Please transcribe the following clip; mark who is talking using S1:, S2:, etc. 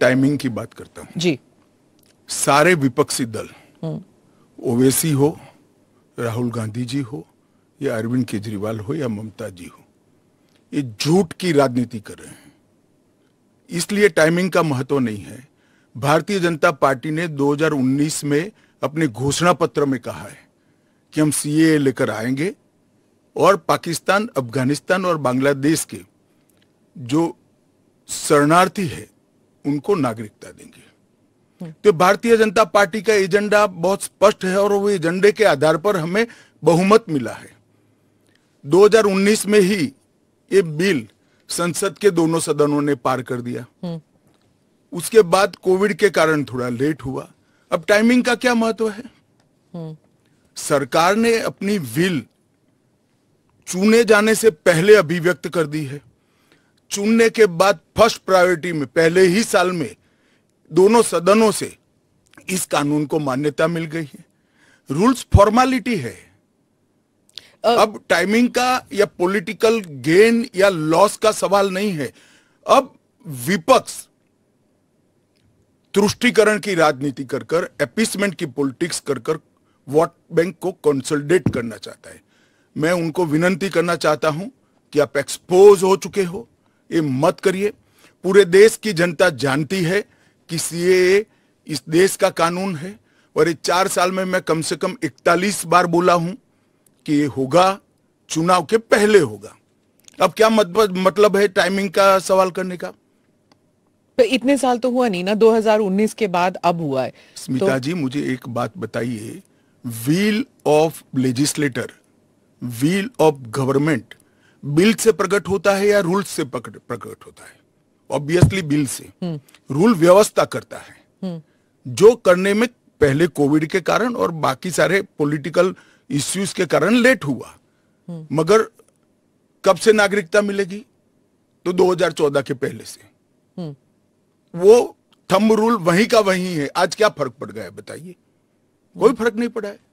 S1: Timing की बात करता हूँ जी सारे विपक्षी दल ओवैसी हो राहुल गांधी जी हो या अरविंद केजरीवाल हो या ममता जी हो ये झूठ की राजनीति कर रहे हैं इसलिए टाइमिंग का महत्व नहीं है भारतीय जनता पार्टी ने 2019 में अपने घोषणा पत्र में कहा है कि हम सीए लेकर आएंगे और पाकिस्तान अफगानिस्तान और बांग्लादेश के जो शरणार्थी है उनको नागरिकता देंगे तो भारतीय जनता पार्टी का एजेंडा बहुत स्पष्ट है और वो एजेंडे के आधार पर हमें बहुमत मिला है 2019 में ही ये बिल संसद के दोनों सदनों ने पार कर दिया उसके बाद कोविड के कारण थोड़ा लेट हुआ अब टाइमिंग का क्या महत्व है सरकार ने अपनी विल चुने जाने से पहले अभिव्यक्त कर दी है चुनने के बाद फर्स्ट प्रायोरिटी में पहले ही साल में दोनों सदनों से इस कानून को मान्यता मिल गई है रूल्स फॉर्मैलिटी है अब टाइमिंग का या पॉलिटिकल गेन या लॉस का सवाल नहीं है अब विपक्ष तुष्टिकरण की राजनीति कर एपिसमेंट की पॉलिटिक्स कर वोट बैंक को कंसोलिडेट करना चाहता है मैं उनको विनंती करना चाहता हूं कि आप एक्सपोज हो चुके हो ये मत करिए पूरे देश की जनता जानती है कि सीए इस देश का कानून है और ये चार साल में मैं कम से कम इकतालीस बार बोला हूं कि ये होगा चुनाव के पहले होगा अब क्या मतलब है टाइमिंग का सवाल करने का तो इतने साल तो हुआ नहीं ना 2019 के बाद अब हुआ है स्मिता तो... जी मुझे एक बात बताइए wheel of legislator wheel of government bill से प्रकट होता है या रूल से प्रकट होता है ऑब्वियसली बिल से हम्म। रूल व्यवस्था करता है हम्म। जो करने में पहले कोविड के कारण और बाकी सारे पॉलिटिकल इश्यूज के कारण लेट हुआ हम्म। मगर कब से नागरिकता मिलेगी तो 2014 के पहले से वो थम रूल वहीं का वहीं है आज क्या फर्क पड़ गया बताइए कोई फर्क नहीं पड़ा है